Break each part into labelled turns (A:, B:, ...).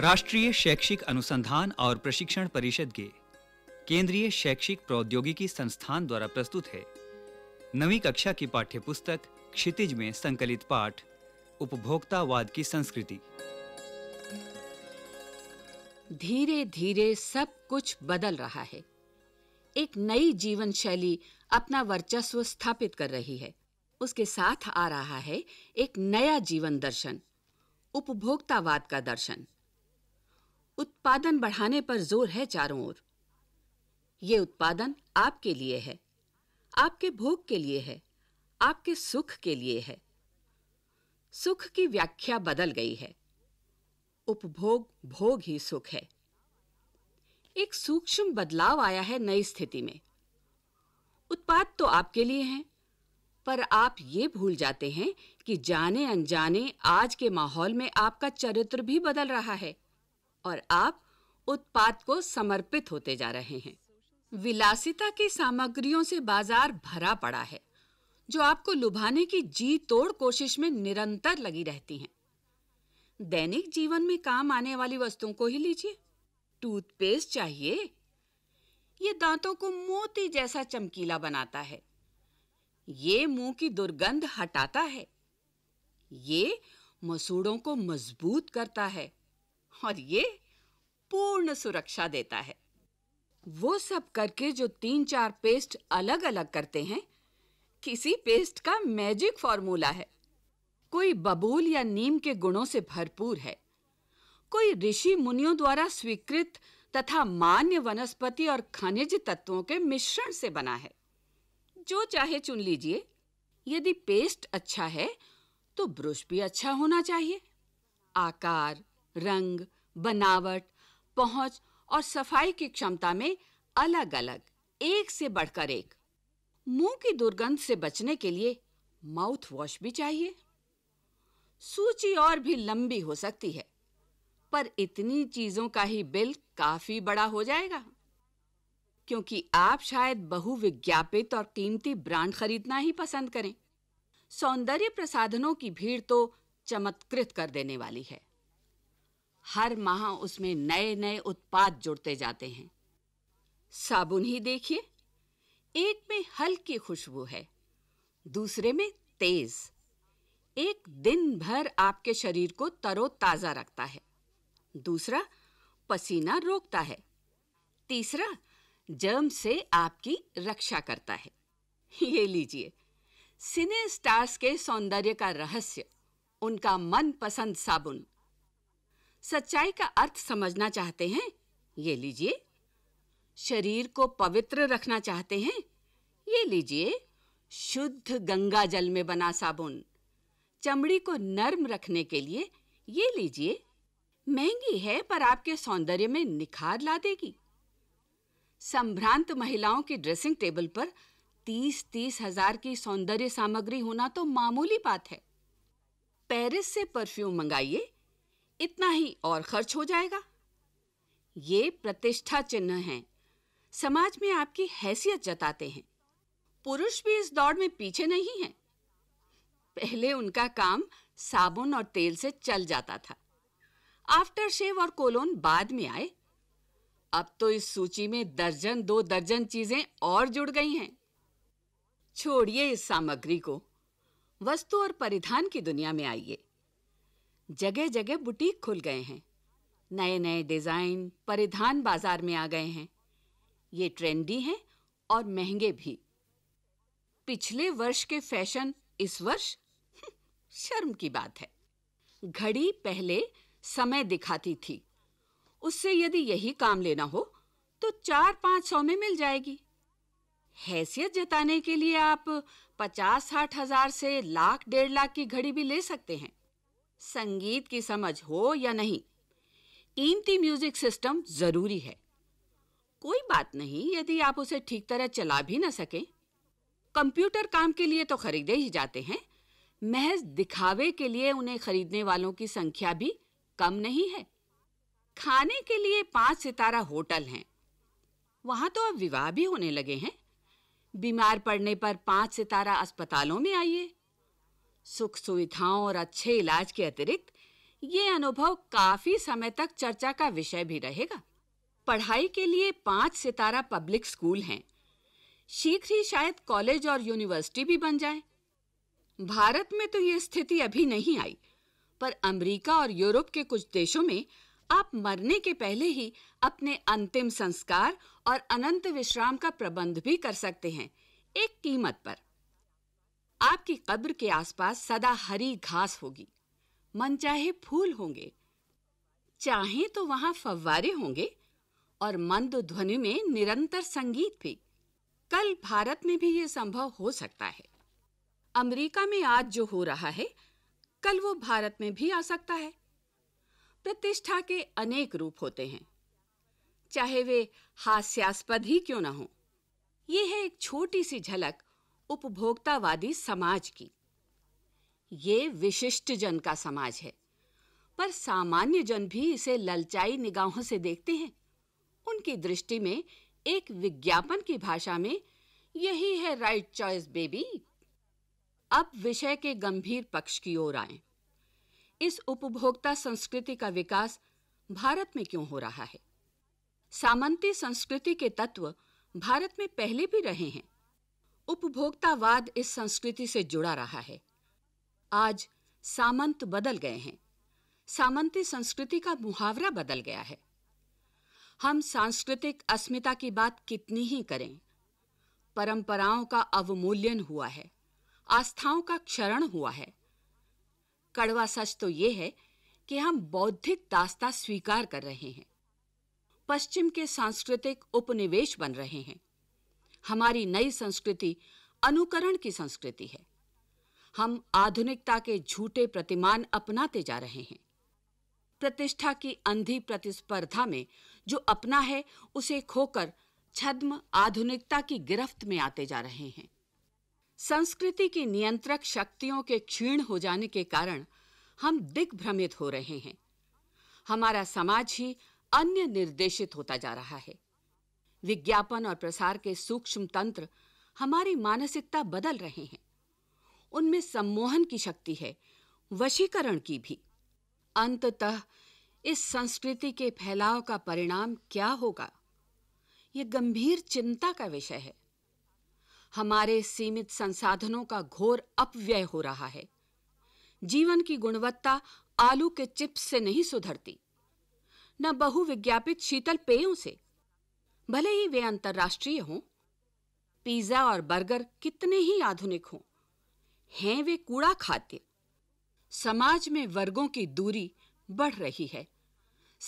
A: राष्ट्रीय शैक्षिक अनुसंधान और प्रशिक्षण परिषद के केंद्रीय शैक्षिक प्रौद्योगिकी संस्थान द्वारा प्रस्तुत है नवी कक्षा की पाठ्यपुस्तक क्षितिज में संकलित पाठ उपभोक्तावाद की संस्कृति धीरे धीरे सब कुछ बदल रहा है एक नई जीवन शैली अपना वर्चस्व स्थापित कर रही है उसके साथ आ रहा है एक नया जीवन दर्शन उपभोक्तावाद का दर्शन उत्पादन बढ़ाने पर जोर है चारों ओर ये उत्पादन आपके लिए है आपके भोग के लिए है आपके सुख के लिए है सुख की व्याख्या बदल गई है उपभोग भोग ही सुख है एक सूक्ष्म बदलाव आया है नई स्थिति में उत्पाद तो आपके लिए हैं पर आप ये भूल जाते हैं कि जाने अनजाने आज के माहौल में आपका चरित्र भी बदल रहा है और आप उत्पाद को समर्पित होते जा रहे हैं विलासिता की सामग्रियों से बाजार भरा पड़ा है जो आपको लुभाने की जी तोड़ कोशिश में निरंतर लगी रहती हैं दैनिक जीवन में काम आने वाली वस्तुओं को ही लीजिए टूथपेस्ट चाहिए ये दांतों को मोती जैसा चमकीला बनाता है ये मुंह की दुर्गंध हटाता है ये मसूड़ों को मजबूत करता है और ये पूर्ण सुरक्षा देता है वो सब करके जो तीन चार पेस्ट अलग अलग करते हैं किसी पेस्ट का मैजिक फॉर्मूला है कोई बबूल या नीम के गुणों से भरपूर है कोई ऋषि मुनियों द्वारा स्वीकृत तथा मान्य वनस्पति और खनिज तत्वों के मिश्रण से बना है जो चाहे चुन लीजिए यदि पेस्ट अच्छा है तो ब्रुश भी अच्छा होना चाहिए आकार रंग बनावट पहुंच और सफाई की क्षमता में अलग अलग एक से बढ़कर एक मुंह की दुर्गंध से बचने के लिए माउथ वॉश भी चाहिए सूची और भी लंबी हो सकती है पर इतनी चीजों का ही बिल काफी बड़ा हो जाएगा क्योंकि आप शायद बहुविज्ञापित और कीमती ब्रांड खरीदना ही पसंद करें सौंदर्य प्रसाधनों की भीड़ तो चमत्कृत कर देने वाली है हर माह उसमें नए नए उत्पाद जुड़ते जाते हैं साबुन ही देखिए एक में हल्की खुशबू है दूसरे में तेज एक दिन भर आपके शरीर को तरोताजा रखता है दूसरा पसीना रोकता है तीसरा जर्म से आपकी रक्षा करता है ये लीजिए सिने स्टार्स के सौंदर्य का रहस्य उनका मनपसंद साबुन सच्चाई का अर्थ समझना चाहते हैं ये लीजिए शरीर को पवित्र रखना चाहते हैं ये लीजिए शुद्ध गंगा जल में बना साबुन चमड़ी को नर्म रखने के लिए ये लीजिए महंगी है पर आपके सौंदर्य में निखार ला देगी संभ्रांत महिलाओं की ड्रेसिंग टेबल पर तीस तीस हजार की सौंदर्य सामग्री होना तो मामूली बात है पेरिस से परफ्यूम मंगाइए इतना ही और खर्च हो जाएगा ये प्रतिष्ठा चिन्ह है समाज में आपकी हैसियत जताते हैं पुरुष भी इस दौड़ में पीछे नहीं है पहले उनका काम साबुन और तेल से चल जाता था आफ्टर शेव और कोलोन बाद में आए अब तो इस सूची में दर्जन दो दर्जन चीजें और जुड़ गई हैं छोड़िए इस सामग्री को वस्तु और परिधान की दुनिया में आइए जगह जगह बुटीक खुल गए हैं नए नए डिज़ाइन परिधान बाजार में आ गए हैं ये ट्रेंडी हैं और महंगे भी पिछले वर्ष के फैशन इस वर्ष हम्म, शर्म की बात है घड़ी पहले समय दिखाती थी उससे यदि यही काम लेना हो तो चार पांच सौ में मिल जाएगी हैसियत जताने के लिए आप पचास साठ हजार से लाख डेढ़ लाख की घड़ी भी ले सकते हैं संगीत की समझ हो या नहीं कीमती म्यूजिक सिस्टम जरूरी है कोई बात नहीं यदि आप उसे ठीक तरह चला भी ना सकें कंप्यूटर काम के लिए तो खरीदे ही जाते हैं महज दिखावे के लिए उन्हें खरीदने वालों की संख्या भी कम नहीं है खाने के लिए पांच सितारा होटल हैं वहां तो अब विवाह भी होने लगे हैं बीमार पड़ने पर पांच सितारा अस्पतालों में आइए सुख सुविधाओं और अच्छे इलाज के अतिरिक्त ये अनुभव काफी समय तक चर्चा का विषय भी रहेगा पढ़ाई के लिए पांच सितारा पब्लिक स्कूल हैं शीघ्र ही शायद कॉलेज और यूनिवर्सिटी भी बन जाए भारत में तो ये स्थिति अभी नहीं आई पर अमेरिका और यूरोप के कुछ देशों में आप मरने के पहले ही अपने अंतिम संस्कार और अनंत विश्राम का प्रबंध भी कर सकते हैं एक कीमत पर आपकी कब्र के आसपास सदा हरी घास होगी मन चाहे फूल होंगे चाहे तो वहां फव्वारे होंगे और मंद ध्वनि में निरंतर संगीत भी कल भारत में भी यह संभव हो सकता है अमेरिका में आज जो हो रहा है कल वो भारत में भी आ सकता है प्रतिष्ठा के अनेक रूप होते हैं चाहे वे हास्यास्पद ही क्यों ना हो यह है एक छोटी सी झलक उपभोक्तावादी समाज की ये विशिष्ट जन का समाज है पर सामान्य जन भी इसे ललचाई निगाहों से देखते हैं उनकी दृष्टि में एक विज्ञापन की भाषा में यही है राइट चॉइस बेबी अब विषय के गंभीर पक्ष की ओर आए इस उपभोक्ता संस्कृति का विकास भारत में क्यों हो रहा है सामंती संस्कृति के तत्व भारत में पहले भी रहे हैं उपभोक्तावाद इस संस्कृति से जुड़ा रहा है आज सामंत बदल गए हैं सामंती संस्कृति का मुहावरा बदल गया है हम सांस्कृतिक अस्मिता की बात कितनी ही करें परंपराओं का अवमूल्यन हुआ है आस्थाओं का क्षरण हुआ है कड़वा सच तो यह है कि हम बौद्धिक दास्ता स्वीकार कर रहे हैं पश्चिम के सांस्कृतिक उपनिवेश बन रहे हैं हमारी नई संस्कृति अनुकरण की संस्कृति है हम आधुनिकता के झूठे प्रतिमान अपनाते जा रहे हैं प्रतिष्ठा की अंधी प्रतिस्पर्धा में जो अपना है उसे खोकर छद्म आधुनिकता की गिरफ्त में आते जा रहे हैं संस्कृति की नियंत्रक शक्तियों के क्षीण हो जाने के कारण हम दिग्भ्रमित हो रहे हैं हमारा समाज ही अन्य निर्देशित होता जा रहा है विज्ञापन और प्रसार के सूक्ष्म तंत्र हमारी मानसिकता बदल रहे हैं उनमें सम्मोहन की शक्ति है वशीकरण की भी अंततः इस संस्कृति के फैलाव का परिणाम क्या होगा यह गंभीर चिंता का विषय है हमारे सीमित संसाधनों का घोर अपव्यय हो रहा है जीवन की गुणवत्ता आलू के चिप्स से नहीं सुधरती न बहुविज्ञापित शीतल पेयों से भले ही वे अंतर्राष्ट्रीय हों पिज्जा और बर्गर कितने ही आधुनिक हों हैं वे कूड़ा खाते समाज में वर्गों की दूरी बढ़ रही है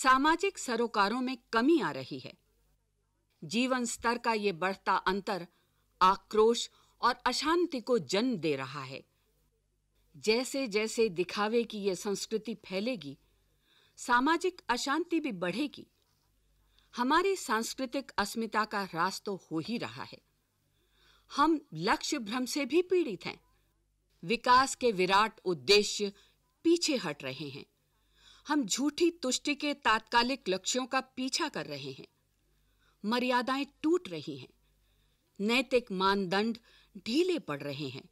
A: सामाजिक सरोकारों में कमी आ रही है जीवन स्तर का ये बढ़ता अंतर आक्रोश और अशांति को जन्म दे रहा है जैसे-जैसे दिखावे की ये संस्कृति फैलेगी सामाजिक अशांति भी बढ़ेगी हमारे सांस्कृतिक अस्मिता का ह्रास तो हो ही रहा है हम लक्ष्य भ्रम से भी पीड़ित हैं विकास के विराट उद्देश्य पीछे हट रहे हैं हम झूठी तुष्टि के तात्कालिक लक्ष्यों का पीछा कर रहे हैं मर्यादाएं टूट रही हैं नैतिक मानदंड ढीले पड़ रहे हैं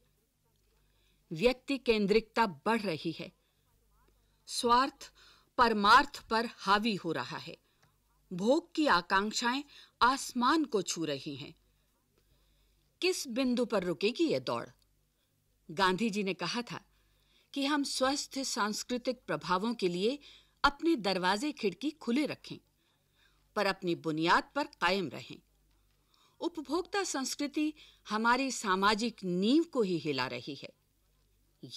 A: व्यक्ति केंद्रिकता बढ़ रही है स्वार्थ परमार्थ पर हावी हो रहा है भोग की आकांक्षाएं आसमान को छू रही हैं किस बिंदु पर रुकेगी यह दौड़ गांधी जी ने कहा था कि हम स्वस्थ सांस्कृतिक प्रभावों के लिए अपने दरवाजे खिड़की खुले रखें पर अपनी बुनियाद पर कायम रहें उपभोक्ता संस्कृति हमारी सामाजिक नींव को ही हिला रही है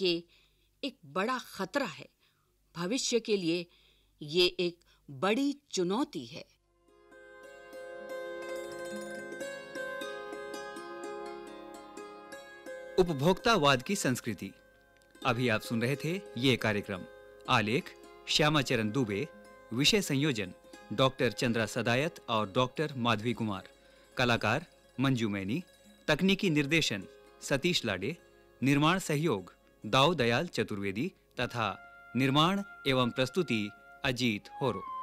A: ये एक बड़ा खतरा है भविष्य के लिए यह एक बड़ी चुनौती है उपभोक्तावाद की संस्कृति अभी आप सुन रहे थे यह कार्यक्रम आलेख श्यामाचरण दुबे विषय संयोजन डॉ चंद्रा सदायत और डॉ माधवी कुमार कलाकार मंजू मेनी तकनीकी निर्देशन सतीश लाडे निर्माण सहयोग दाऊ दयाल चतुर्वेदी तथा निर्माण एवं प्रस्तुति अजीत होरो